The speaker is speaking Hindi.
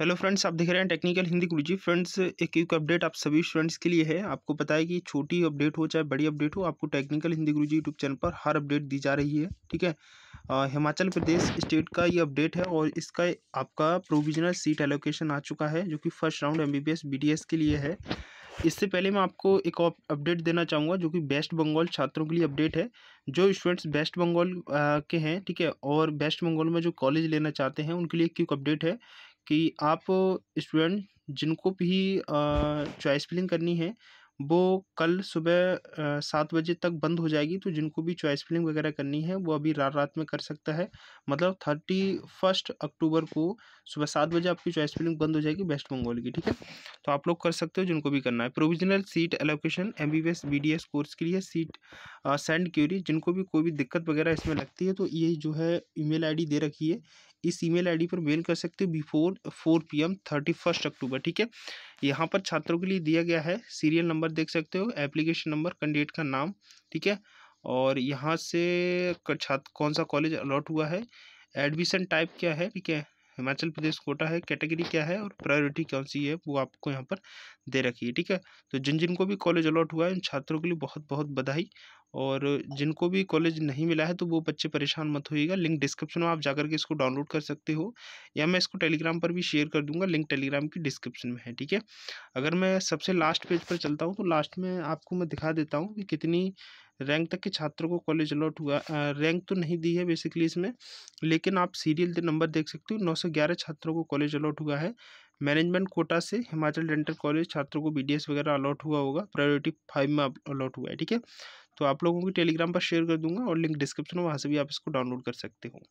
हेलो फ्रेंड्स आप देख रहे हैं टेक्निकल हिंदी गुरुजी फ्रेंड्स एक क्विक अपडेट आप सभी स्टूडेंट्स के लिए है आपको पता है कि छोटी अपडेट हो चाहे बड़ी अपडेट हो आपको technical Hindi Guruji YouTube channel पर हर अपडेट दी जा रही है ठीक है आ, हिमाचल प्रदेश स्टेट का ये अपडेट है और इसका आपका प्रोविजनल सीट एलोकेशन आ चुका है जो कि फर्स्ट राउंड एम बी के लिए है इससे पहले मैं आपको एक अपडेट देना चाहूँगा जो कि वेस्ट बंगाल छात्रों के लिए अपडेट है जो स्टूडेंट्स वेस्ट बंगाल के हैं ठीक है और वेस्ट बंगाल में जो कॉलेज लेना चाहते हैं उनके लिए क्योंकि अपडेट है कि आप स्टूडेंट जिनको भी चॉइस फिलिंग करनी है वो कल सुबह सात बजे तक बंद हो जाएगी तो जिनको भी चॉइस फिलिंग वगैरह करनी है वो अभी रात रात में कर सकता है मतलब थर्टी फर्स्ट अक्टूबर को सुबह सात बजे आपकी चॉइस फिलिंग बंद हो जाएगी वेस्ट बंगाल की ठीक है तो आप लोग कर सकते हो जिनको भी करना है provisional seat allocation M B B course के लिए सीट सेंड क्यूरी जिनको भी कोई भी दिक्कत वगैरह इसमें लगती है तो ये जो है आई डी दे रखी है इस ईमेल आईडी पर मेल कर सकते हो before four P M thirty first October ठीक है यहाँ पर छात्रों के लिए दिया गया है सीरियल नंबर देख सकते हो एप्लीकेशन नंबर कैंडिडेट का नाम ठीक है और यहाँ से छात्र कौन सा कॉलेज अलॉट हुआ है एडमिशन टाइप क्या है ठीक है हिमाचल प्रदेश कोटा है कैटेगरी क्या है और प्रायोरिटी कौन सी है वो आपको यहाँ पर दे रखी है ठीक है तो जिन जिनको भी कॉलेज अलॉट हुआ है उन छात्रों के लिए बहुत बहुत बधाई और जिनको भी कॉलेज नहीं मिला है तो वो बच्चे परेशान मत होइएगा लिंक डिस्क्रिप्शन में आप जाकर के इसको डाउनलोड कर सकते हो या मैं इसको टेलीग्राम पर भी शेयर कर दूंगा लिंक टेलीग्राम की डिस्क्रिप्शन में है ठीक है अगर मैं सबसे लास्ट पेज पर चलता हूँ तो लास्ट में आपको मैं दिखा देता हूँ कि कितनी रैंक तक के छात्रों को कॉलेज अलॉट हुआ रैंक तो नहीं दी है बेसिकली इसमें लेकिन आप सीरियल नंबर देख सकते हो नौ सौ ग्यारह छात्रों को कॉलेज अलॉट हुआ है मैनेजमेंट कोटा से हिमाचल डेंटल कॉलेज छात्रों को बी वगैरह अलॉट हुआ होगा प्रायोरिटी फाइव में अलॉट हुआ है ठीक है तो आप लोगों की टेलीग्राम पर शेयर कर दूंगा और लिंक डिस्क्रिप्शन में वहाँ से भी आप इसको डाउनलोड कर सकते हो